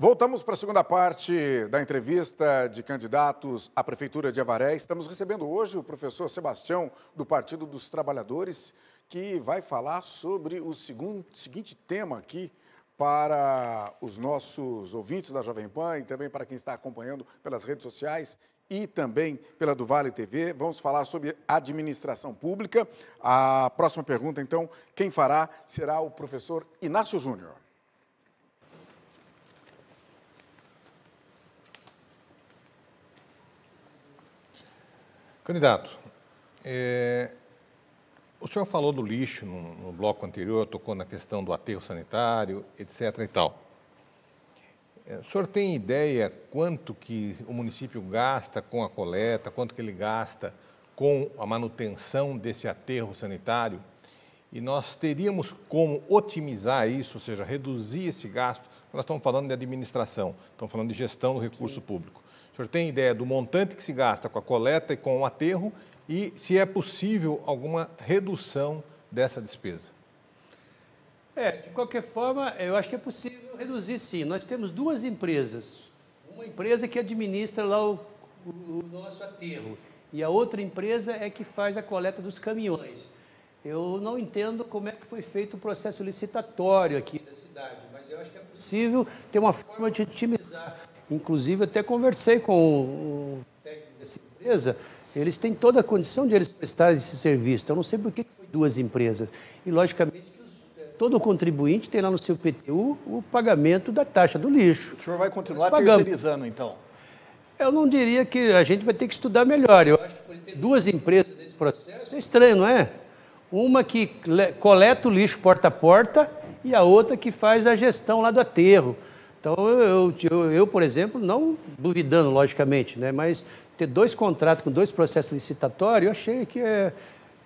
Voltamos para a segunda parte da entrevista de candidatos à Prefeitura de Avaré. Estamos recebendo hoje o professor Sebastião, do Partido dos Trabalhadores, que vai falar sobre o segundo, seguinte tema aqui para os nossos ouvintes da Jovem Pan e também para quem está acompanhando pelas redes sociais e também pela do Vale TV. Vamos falar sobre administração pública. A próxima pergunta, então, quem fará será o professor Inácio Júnior. Candidato, é, o senhor falou do lixo no, no, bloco anterior, tocou na questão do aterro sanitário, etc. e tal. É, o senhor tem ideia quanto que o município gasta com a coleta, quanto que ele gasta com a manutenção desse aterro sanitário? E nós teríamos como otimizar isso, ou seja, reduzir esse gasto. Nós estamos falando de administração, estamos falando de gestão do recurso Sim. público senhor tem ideia do montante que se gasta com a coleta e com o aterro e se é possível alguma redução dessa despesa? É, de qualquer forma, eu acho que é possível reduzir sim. Nós temos duas empresas. Uma empresa que administra lá o, o, o nosso aterro e a outra empresa é que faz a coleta dos caminhões. Eu não entendo como é que foi feito o processo licitatório aqui na cidade, mas eu acho que é possível ter uma forma de otimizar. Inclusive, até conversei com o técnico dessa empresa, eles têm toda a condição de eles prestarem esse serviço. Então, não sei por que foi duas empresas. E, logicamente, é, todo contribuinte tem lá no seu PTU o pagamento da taxa do lixo. O senhor vai continuar terceirizando, então? Eu não diria que a gente vai ter que estudar melhor. Eu acho que por ter duas empresas nesse processo é estranho, não é? Uma que coleta o lixo porta a porta e a outra que faz a gestão lá do aterro. Então, eu, eu, eu, por exemplo, não duvidando, logicamente, né, mas ter dois contratos com dois processos licitatórios, eu achei que é,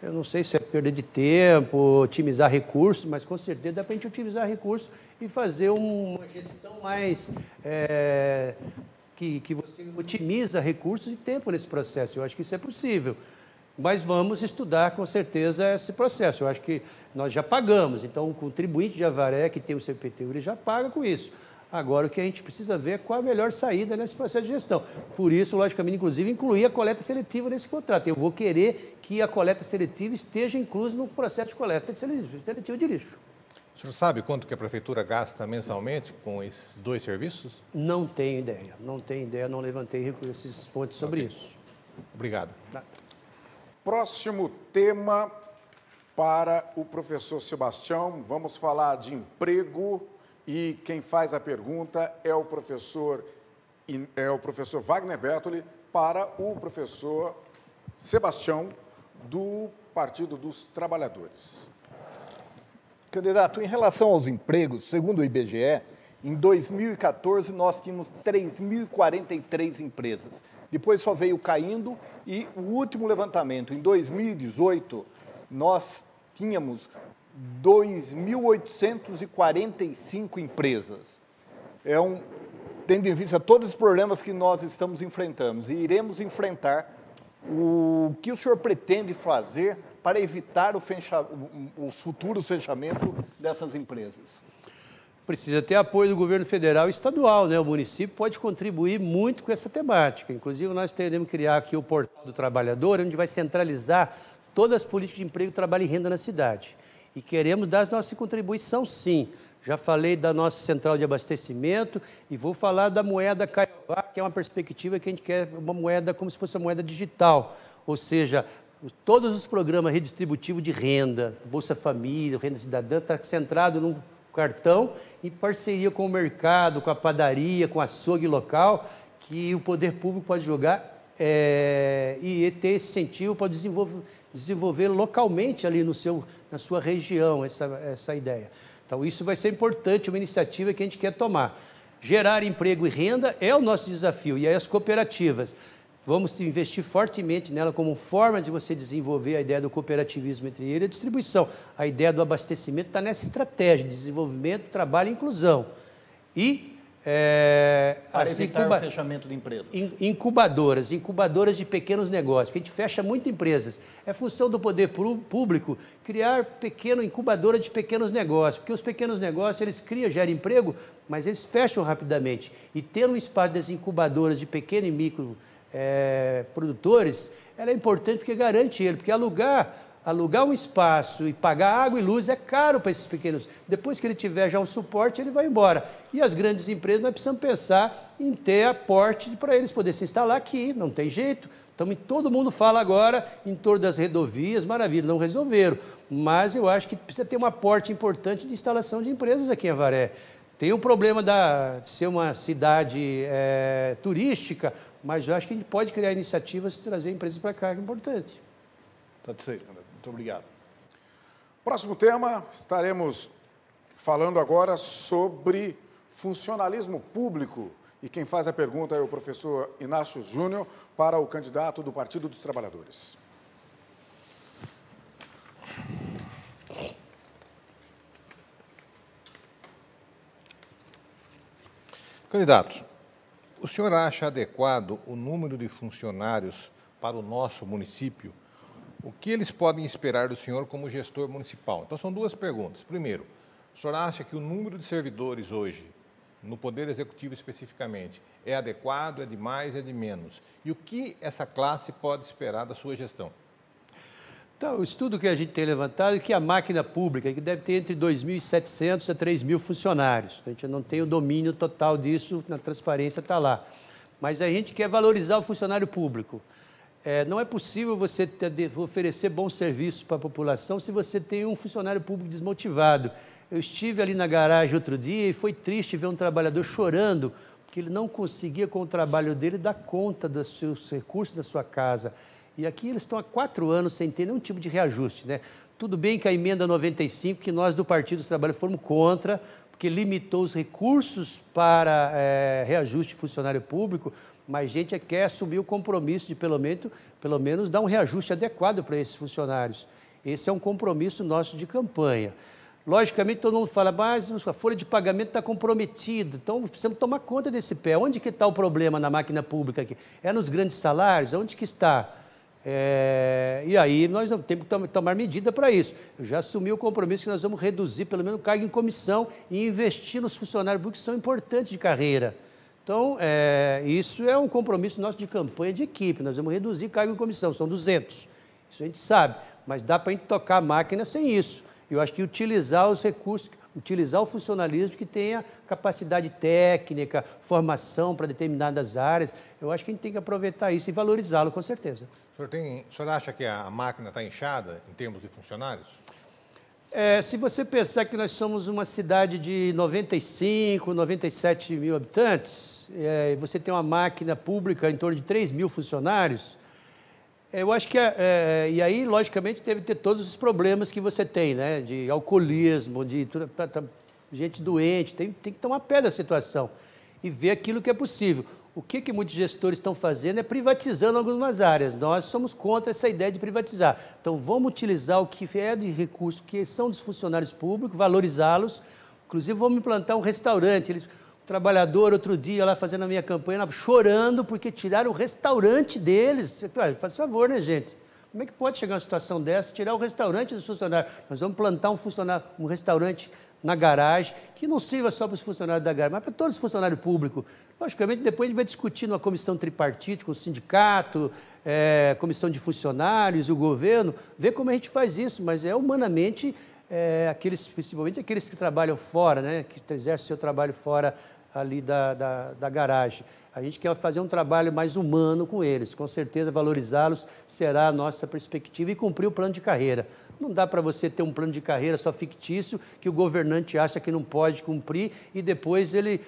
eu não sei se é perda de tempo, otimizar recursos, mas com certeza dá para a gente otimizar recursos e fazer uma gestão mais. É, que, que você otimiza recursos e tempo nesse processo. Eu acho que isso é possível. Mas vamos estudar com certeza esse processo. Eu acho que nós já pagamos, então o contribuinte de Avaré, que tem o CPTU, ele já paga com isso. Agora, o que a gente precisa ver é qual a melhor saída nesse processo de gestão. Por isso, logicamente, inclusive, incluir a coleta seletiva nesse contrato. Eu vou querer que a coleta seletiva esteja inclusa no processo de coleta seletiva de lixo. O senhor sabe quanto que a prefeitura gasta mensalmente com esses dois serviços? Não tenho ideia, não tenho ideia, não levantei esses fontes sobre okay. isso. Obrigado. Tá. Próximo tema para o professor Sebastião, vamos falar de emprego e quem faz a pergunta é o professor, é o professor Wagner Bertoli para o professor Sebastião, do Partido dos Trabalhadores. Candidato, em relação aos empregos, segundo o IBGE, em 2014 nós tínhamos 3.043 empresas. Depois só veio caindo e o último levantamento, em 2018, nós tínhamos 2.845 empresas. É um, tendo em vista todos os problemas que nós estamos enfrentando e iremos enfrentar, o que o senhor pretende fazer para evitar o fecha, o futuro fechamento dessas empresas? Precisa ter apoio do governo federal e estadual, né? O município pode contribuir muito com essa temática. Inclusive, nós teremos que criar aqui o portal do trabalhador, onde vai centralizar todas as políticas de emprego, trabalho e renda na cidade e queremos dar nossa contribuição, sim. Já falei da nossa central de abastecimento e vou falar da moeda Caiová, que é uma perspectiva que a gente quer uma moeda como se fosse uma moeda digital, ou seja, todos os programas redistributivos de renda, Bolsa Família, Renda Cidadã, está centrado num cartão em parceria com o mercado, com a padaria, com a açougue local, que o poder público pode jogar é, e ter esse incentivo para o desenvolvimento desenvolver localmente ali no seu, na sua região essa, essa ideia. Então, isso vai ser importante, uma iniciativa que a gente quer tomar. Gerar emprego e renda é o nosso desafio, e aí as cooperativas. Vamos investir fortemente nela como forma de você desenvolver a ideia do cooperativismo entre ele e a distribuição. A ideia do abastecimento está nessa estratégia de desenvolvimento, trabalho e inclusão. E é, Para assim, evitar incuba... o fechamento de empresas. Incubadoras, incubadoras de pequenos negócios, porque a gente fecha muito empresas. É função do poder público criar pequeno incubadora de pequenos negócios, porque os pequenos negócios eles criam, geram emprego, mas eles fecham rapidamente. E ter um espaço das incubadoras de pequeno e micro é, produtores, ela é importante porque garante ele, porque alugar alugar um espaço e pagar água e luz é caro para esses pequenos. Depois que ele tiver já um suporte, ele vai embora. E as grandes empresas, nós precisamos pensar em ter aporte para eles poderem se instalar aqui, não tem jeito. Então, todo mundo fala agora em torno das rodovias, maravilha, não resolveram. Mas eu acho que precisa ter um aporte importante de instalação de empresas aqui em Avaré. Tem o um problema da, de ser uma cidade é, turística, mas eu acho que a gente pode criar iniciativas e trazer empresas para cá, que é importante. Satisfeito, André. Muito obrigado. Próximo tema, estaremos falando agora sobre funcionalismo público. E quem faz a pergunta é o professor Inácio Júnior para o candidato do Partido dos Trabalhadores. Candidato, o senhor acha adequado o número de funcionários para o nosso município o que eles podem esperar do senhor como gestor municipal? Então, são duas perguntas. Primeiro, o senhor acha que o número de servidores hoje, no Poder Executivo especificamente, é adequado, é de mais, é de menos? E o que essa classe pode esperar da sua gestão? Então, o estudo que a gente tem levantado é que a máquina pública, que deve ter entre 2.700 a 3.000 funcionários, a gente não tem o domínio total disso, na transparência está lá. Mas a gente quer valorizar o funcionário público. É, não é possível você ter, oferecer bom serviço para a população se você tem um funcionário público desmotivado. Eu estive ali na garagem outro dia e foi triste ver um trabalhador chorando porque ele não conseguia, com o trabalho dele, dar conta dos seus recursos da sua casa. E aqui eles estão há quatro anos sem ter nenhum tipo de reajuste. Né? Tudo bem que a emenda 95, que nós do Partido dos Trabalhadores fomos contra, porque limitou os recursos para é, reajuste de funcionário público, mas a gente quer assumir o compromisso de, pelo menos, pelo menos dar um reajuste adequado para esses funcionários. Esse é um compromisso nosso de campanha. Logicamente, todo mundo fala, mas a folha de pagamento está comprometida, então precisamos tomar conta desse pé. Onde que está o problema na máquina pública aqui? É nos grandes salários? Onde que está? É, e aí nós temos que tomar medida para isso. Eu já assumi o compromisso que nós vamos reduzir pelo menos o cargo em comissão e investir nos funcionários públicos que são importantes de carreira. Então, é, isso é um compromisso nosso de campanha de equipe. Nós vamos reduzir cargo de comissão, são 200. Isso a gente sabe, mas dá para a gente tocar a máquina sem isso. Eu acho que utilizar os recursos, utilizar o funcionalismo que tenha capacidade técnica, formação para determinadas áreas, eu acho que a gente tem que aproveitar isso e valorizá-lo, com certeza. O senhor, tem, o senhor acha que a máquina está inchada em termos de funcionários? É, se você pensar que nós somos uma cidade de 95, 97 mil habitantes, é, você tem uma máquina pública em torno de 3 mil funcionários, é, eu acho que. É, é, e aí, logicamente, deve ter todos os problemas que você tem, né? De alcoolismo, de tudo, gente doente, tem, tem que tomar pé da situação e ver aquilo que é possível. O que, que muitos gestores estão fazendo é privatizando algumas áreas. Nós somos contra essa ideia de privatizar. Então, vamos utilizar o que é de recurso, que são dos funcionários públicos, valorizá-los. Inclusive, vamos implantar um restaurante. Eles, o trabalhador, outro dia, lá fazendo a minha campanha, chorando porque tiraram o restaurante deles. Faz favor, né, gente? Como é que pode chegar a uma situação dessa, tirar o restaurante dos funcionários? Nós vamos plantar um funcionário, um restaurante na garagem, que não sirva só para os funcionários da garagem, mas para todos os funcionários públicos. Logicamente, depois a gente vai discutir numa comissão tripartite com o sindicato, é, comissão de funcionários, o governo, ver como a gente faz isso, mas é humanamente, é, aqueles, principalmente aqueles que trabalham fora, né, que exercem seu trabalho fora ali da, da, da garagem. A gente quer fazer um trabalho mais humano com eles. Com certeza, valorizá-los será a nossa perspectiva e cumprir o plano de carreira. Não dá para você ter um plano de carreira só fictício que o governante acha que não pode cumprir e depois ele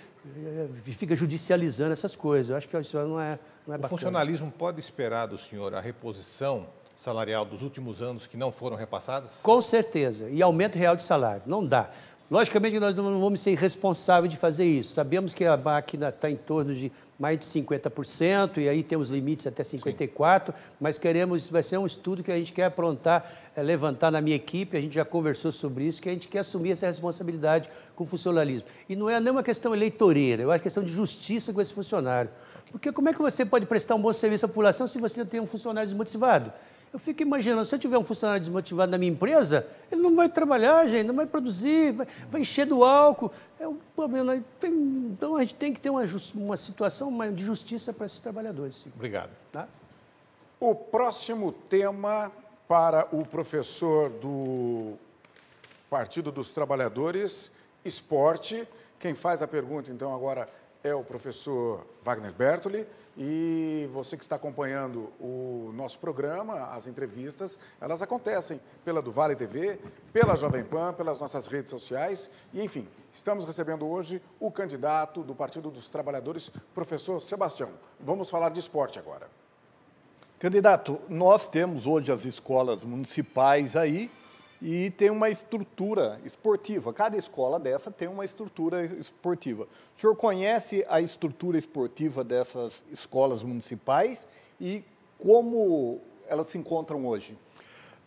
eh, fica judicializando essas coisas. Eu acho que isso não é, não é o bacana. O funcionalismo pode esperar do senhor a reposição salarial dos últimos anos que não foram repassadas? Com certeza. E aumento real de salário. Não dá. Logicamente, nós não vamos ser responsáveis de fazer isso. Sabemos que a máquina está em torno de mais de 50%, e aí temos limites até 54%, Sim. mas queremos, vai ser um estudo que a gente quer aprontar, é, levantar na minha equipe, a gente já conversou sobre isso, que a gente quer assumir essa responsabilidade com o funcionalismo. E não é nem uma questão eleitoreira, É uma questão de justiça com esse funcionário. Porque como é que você pode prestar um bom serviço à população se você não tem um funcionário desmotivado? Eu fico imaginando, se eu tiver um funcionário desmotivado na minha empresa, ele não vai trabalhar, gente, não vai produzir, vai, vai encher do álcool. É um problema. Tem, então a gente tem que ter uma, uma situação de justiça para esses trabalhadores. Sim. Obrigado. Tá? O próximo tema para o professor do Partido dos Trabalhadores, esporte. Quem faz a pergunta, então, agora é o professor Wagner Bertoli. E você que está acompanhando o nosso programa, as entrevistas, elas acontecem pela do Vale TV, pela Jovem Pan, pelas nossas redes sociais. E, enfim, estamos recebendo hoje o candidato do Partido dos Trabalhadores, professor Sebastião. Vamos falar de esporte agora. Candidato, nós temos hoje as escolas municipais aí e tem uma estrutura esportiva. Cada escola dessa tem uma estrutura esportiva. O senhor conhece a estrutura esportiva dessas escolas municipais e como elas se encontram hoje?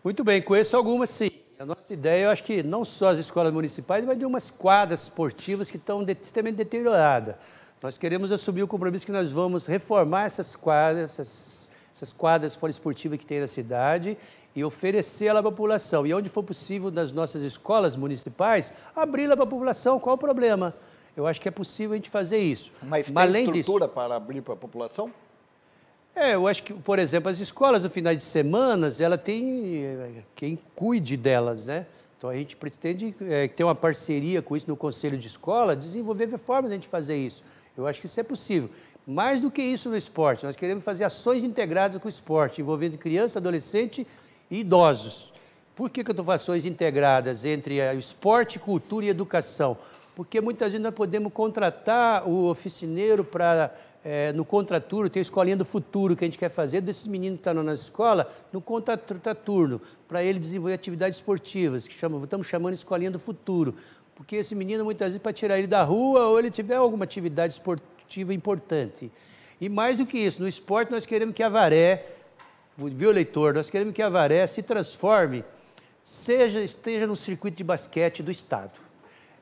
Muito bem, conheço algumas sim. A nossa ideia, eu acho que não só as escolas municipais, mas de umas quadras esportivas que estão extremamente deterioradas. Nós queremos assumir o compromisso que nós vamos reformar essas quadras, essas essas quadras poliesportivas que tem na cidade e oferecer ela à população. E onde for possível, nas nossas escolas municipais, abri-la para a população. Qual o problema? Eu acho que é possível a gente fazer isso. Mas, Mas tem estrutura disso, para abrir para a população? É, eu acho que, por exemplo, as escolas no final de semana, ela tem eh, quem cuide delas, né? Então a gente pretende é, ter uma parceria com isso no conselho de escola, desenvolver formas de a gente fazer isso. Eu acho que isso é possível. Mais do que isso no esporte, nós queremos fazer ações integradas com o esporte, envolvendo criança, adolescente e idosos. Por que, que eu estou fazendo ações integradas entre esporte, cultura e educação? Porque muitas vezes nós podemos contratar o oficineiro para, é, eh, no contraturno, tem a escolinha do futuro que a gente quer fazer, desses meninos que estão tá na escola, no contraturno, para ele desenvolver atividades esportivas, que chama, estamos chamando de escolinha do futuro. Porque esse menino, muitas vezes, para tirar ele da rua, ou ele tiver alguma atividade esportiva, esportiva importante. E mais do que isso, no esporte nós queremos que a Varé, viu, leitor, nós queremos que a Varé se transforme, seja esteja no circuito de basquete do Estado.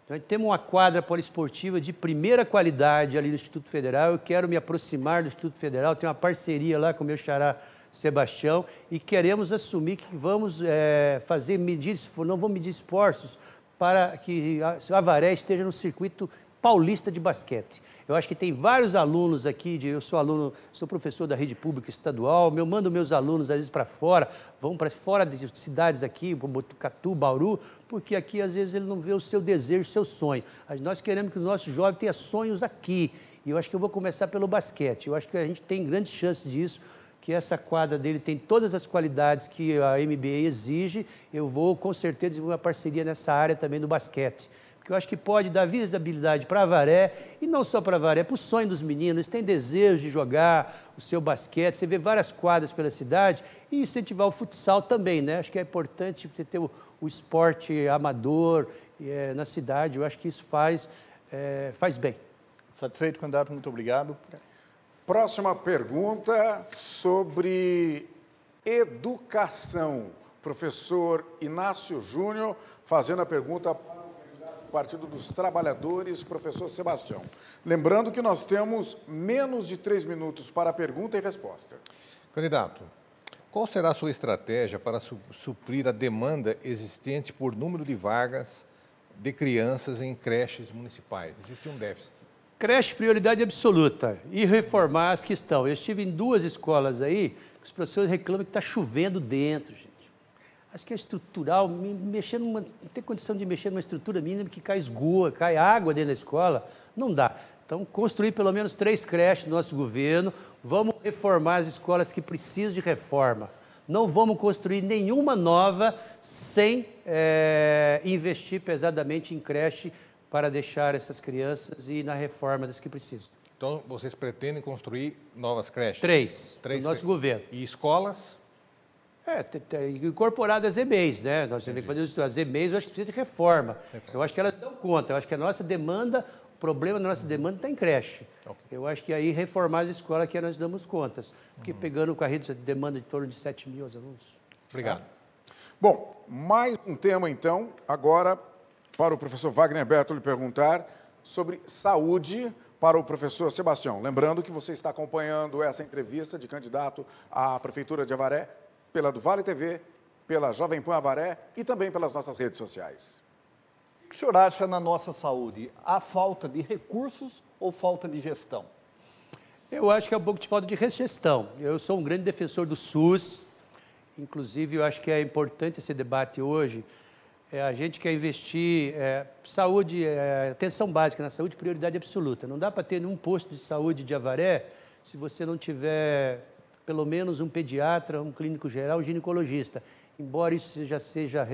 Nós temos uma quadra poliesportiva de primeira qualidade ali no Instituto Federal. Eu quero me aproximar do Instituto Federal, tenho uma parceria lá com o meu xará Sebastião e queremos assumir que vamos é, fazer medidas, não vamos medir esforços para que a Varé esteja no circuito paulista de basquete. Eu acho que tem vários alunos aqui, de, eu sou aluno, sou professor da rede pública estadual, eu mando meus alunos às vezes para fora, vão para fora de cidades aqui, Botucatu, Bauru, porque aqui às vezes ele não vê o seu desejo, o seu sonho. Nós queremos que o nosso jovem tenha sonhos aqui. E eu acho que eu vou começar pelo basquete. Eu acho que a gente tem grandes chances disso que essa quadra dele tem todas as qualidades que a MBA exige, eu vou com certeza desenvolver uma parceria nessa área também do basquete que eu acho que pode dar visibilidade para Avaré, e não só para Avaré, para o sonho dos meninos, eles têm desejo de jogar o seu basquete, você vê várias quadras pela cidade, e incentivar o futsal também, né? Acho que é importante ter o, o esporte amador é, na cidade, eu acho que isso faz, é, faz bem. Satisfeito, candidato, muito obrigado. Próxima pergunta sobre educação. Professor Inácio Júnior fazendo a pergunta para Partido dos Trabalhadores, professor Sebastião. Lembrando que nós temos menos de três minutos para pergunta e resposta. Candidato, qual será a sua estratégia para suprir a demanda existente por número de vagas de crianças em creches municipais? Existe um déficit. Creche, prioridade absoluta. E reformar as que estão. Eu estive em duas escolas aí, os professores reclamam que está chovendo dentro, gente acho que é estrutural, me mexer numa, não ter condição de mexer numa estrutura mínima que cai esgoa, cai água dentro da escola, não dá. Então, construir pelo menos três creches no nosso governo, vamos reformar as escolas que precisam de reforma. Não vamos construir nenhuma nova sem é, investir pesadamente em creche para deixar essas crianças e na reforma das que precisam. Então, vocês pretendem construir novas creches? Três. Três no nosso governo. E escolas? É, incorporado as EMEIs, né? Nós temos que fazer As EMEIs eu acho que precisa de reforma. Eu acho que elas dão conta. Eu acho que a nossa demanda, o problema da nossa uhum. demanda está em creche. Eu acho que aí reformar as escolas que nós damos contas. Porque uhum. pegando o carrito de demanda de torno de 7 mil alunos. Obrigado. Bom, mais um tema então, agora para o professor Wagner lhe perguntar sobre saúde para o professor Sebastião. Lembrando que você está acompanhando essa entrevista de candidato à Prefeitura de Avaré pela do Vale TV, pela Jovem Pan Avaré e também pelas nossas redes sociais. O que o senhor acha na nossa saúde? Há falta de recursos ou falta de gestão? Eu acho que é um pouco de falta de gestão. Eu sou um grande defensor do SUS. Inclusive, eu acho que é importante esse debate hoje. É, a gente quer investir é, saúde, é, atenção básica na saúde, prioridade absoluta. Não dá para ter nenhum posto de saúde de Avaré se você não tiver pelo menos um pediatra, um clínico geral, um ginecologista. Embora isso já seja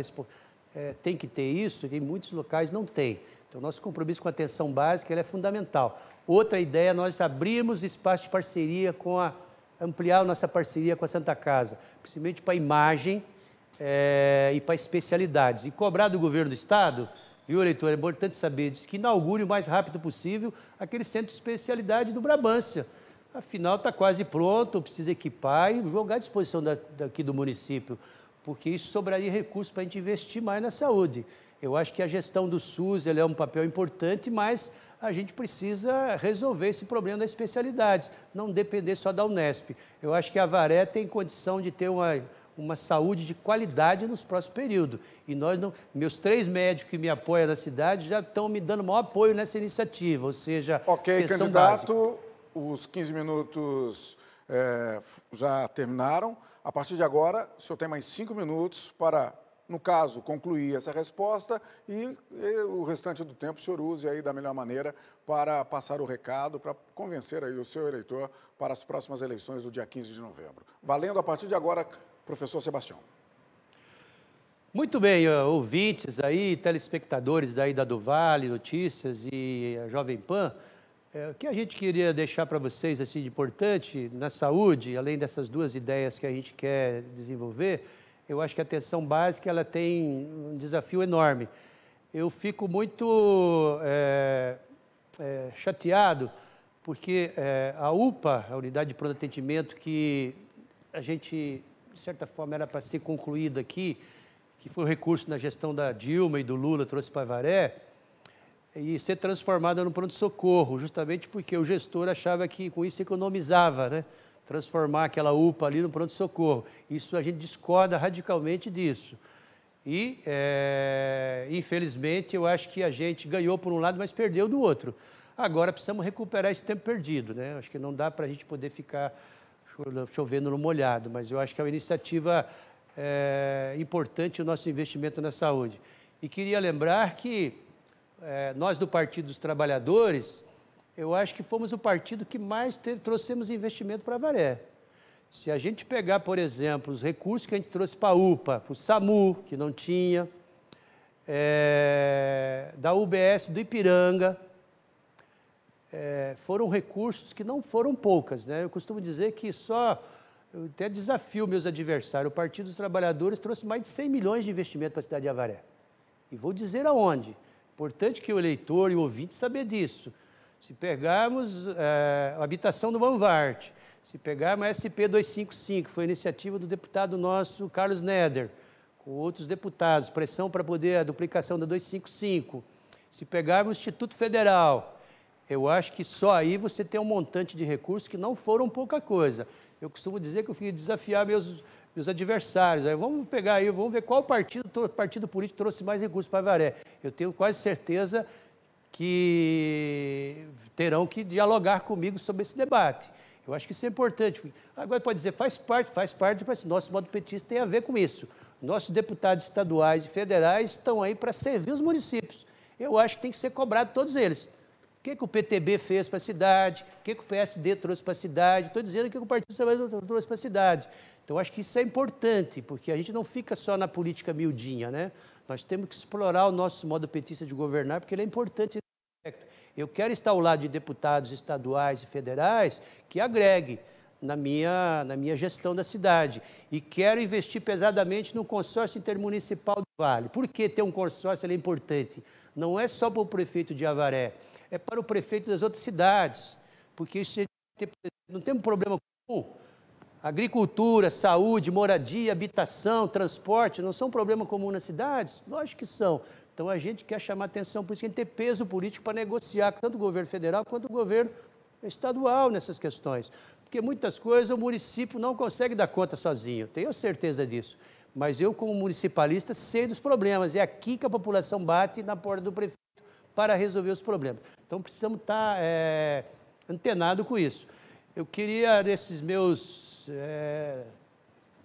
é, tem que ter isso, e em muitos locais não tem. Então, nosso compromisso com a atenção básica é fundamental. Outra ideia, nós abrimos espaço de parceria com a ampliar nossa parceria com a Santa Casa, principalmente para imagem é, e para especialidades. E cobrar do governo do Estado, viu, eleitor? É importante saber disso, que inaugure o mais rápido possível aquele centro de especialidade do Brabância. Afinal, está quase pronto, precisa equipar e jogar à disposição da, daqui do município, porque isso sobraria recursos para a gente investir mais na saúde. Eu acho que a gestão do SUS é um papel importante, mas a gente precisa resolver esse problema das especialidades, não depender só da Unesp. Eu acho que a Varé tem condição de ter uma, uma saúde de qualidade nos próximos períodos. E nós não, meus três médicos que me apoiam na cidade já estão me dando maior apoio nessa iniciativa, ou seja, ok, candidato. Básica os 15 minutos é, já terminaram. A partir de agora, o senhor tem mais cinco minutos para, no caso, concluir essa resposta e, e o restante do tempo o senhor use aí da melhor maneira para passar o recado, para convencer aí o seu eleitor para as próximas eleições do dia 15 de novembro. Valendo a partir de agora, professor Sebastião. Muito bem, ouvintes aí, telespectadores daí da Vale Notícias e a Jovem Pan. É, o que a gente queria deixar para vocês assim de importante na saúde, além dessas duas ideias que a gente quer desenvolver, eu acho que a atenção básica ela tem um desafio enorme. Eu fico muito é, é, chateado porque é, a UPA, a unidade de pronto atendimento que a gente de certa forma era para ser concluída aqui, que foi o um recurso na gestão da Dilma e do Lula trouxe para Varé e ser transformada no pronto-socorro, justamente porque o gestor achava que com isso economizava, né? transformar aquela UPA ali no pronto-socorro. Isso a gente discorda radicalmente disso. E, é, infelizmente, eu acho que a gente ganhou por um lado, mas perdeu do outro. Agora precisamos recuperar esse tempo perdido. Né? Acho que não dá para a gente poder ficar chovendo no molhado, mas eu acho que é uma iniciativa é, importante o nosso investimento na saúde. E queria lembrar que é, nós do Partido dos Trabalhadores, eu acho que fomos o partido que mais trouxemos investimento para Varé. Se a gente pegar, por exemplo, os recursos que a gente trouxe para a UPA, para o SAMU, que não tinha, é, da UBS do Ipiranga, é, foram recursos que não foram poucas. Né? Eu costumo dizer que só, eu até desafio meus adversários, o Partido dos Trabalhadores trouxe mais de 100 milhões de investimento para a cidade de Avaré. E vou dizer aonde. Importante que o eleitor e o ouvinte saber disso. Se pegarmos é, a habitação do Banvarte, se pegarmos a SP 255, foi iniciativa do deputado nosso Carlos Neder, com outros deputados, pressão para poder a duplicação da 255. Se pegarmos o Instituto Federal, eu acho que só aí você tem um montante de recursos que não foram pouca coisa. Eu costumo dizer que eu fui desafiar meus, e os adversários. Aí vamos pegar aí, vamos ver qual partido, partido político trouxe mais recursos para Varé. Eu tenho quase certeza que terão que dialogar comigo sobre esse debate. Eu acho que isso é importante. Agora pode dizer, faz parte, faz parte, mas nosso modo petista tem a ver com isso. Nossos deputados estaduais e federais estão aí para servir os municípios. Eu acho que tem que ser cobrado todos eles. O que, que o PTB fez para a cidade? O que, que o PSD trouxe para a cidade? Estou dizendo o que, que o Partido Trabalhador trouxe para a cidade. Então, acho que isso é importante, porque a gente não fica só na política miudinha, né? Nós temos que explorar o nosso modo petista de governar, porque ele é importante nesse aspecto. Eu quero estar ao lado de deputados estaduais e federais que agreguem na minha, na minha gestão da cidade. E quero investir pesadamente no consórcio intermunicipal do Vale. Por que ter um consórcio é importante? Não é só para o prefeito de Avaré, é para o prefeito das outras cidades. Porque isso não tem um problema comum. Agricultura, saúde, moradia, habitação, transporte, não são um problema comum nas cidades? Lógico que são. Então a gente quer chamar atenção, por isso que a gente tem peso político para negociar tanto o governo federal quanto o governo estadual nessas questões. Porque muitas coisas o município não consegue dar conta sozinho, tenho certeza disso. Mas eu, como municipalista, sei dos problemas. É aqui que a população bate na porta do prefeito para resolver os problemas. Então, precisamos estar é, antenado com isso. Eu queria, nesses meus é,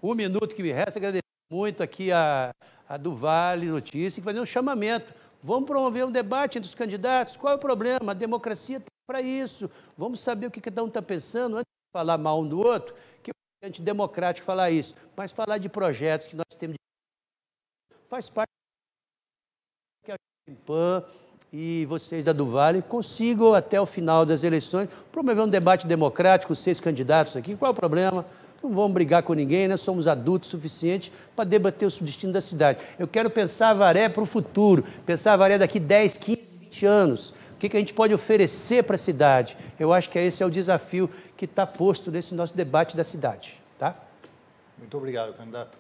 um minuto que me resta, agradecer muito aqui a, a do Vale Notícia, que fazer um chamamento. Vamos promover um debate entre os candidatos. Qual é o problema? A democracia está para isso. Vamos saber o que cada um está pensando antes de falar mal um do outro, que é antidemocrático falar isso, mas falar de projetos que nós temos. Faz parte que a PAN e vocês da Duvalho consigam, até o final das eleições, promover um debate democrático, seis candidatos aqui. Qual é o problema? Não vamos brigar com ninguém, né? somos adultos suficientes para debater o destino da cidade. Eu quero pensar Varé para o futuro, pensar Varé daqui 10, 15, 20 anos. O que, que a gente pode oferecer para a cidade? Eu acho que esse é o desafio que está posto nesse nosso debate da cidade. Tá? Muito obrigado, candidato.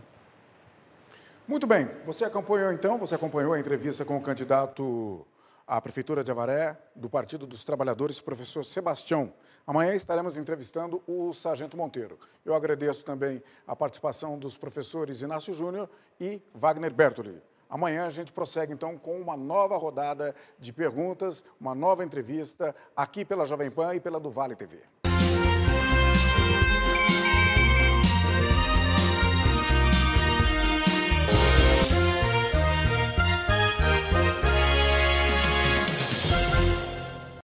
Muito bem, você acompanhou então, você acompanhou a entrevista com o candidato a Prefeitura de Avaré, do Partido dos Trabalhadores, professor Sebastião. Amanhã estaremos entrevistando o Sargento Monteiro. Eu agradeço também a participação dos professores Inácio Júnior e Wagner Bertoli. Amanhã a gente prossegue então com uma nova rodada de perguntas, uma nova entrevista aqui pela Jovem Pan e pela do Vale TV.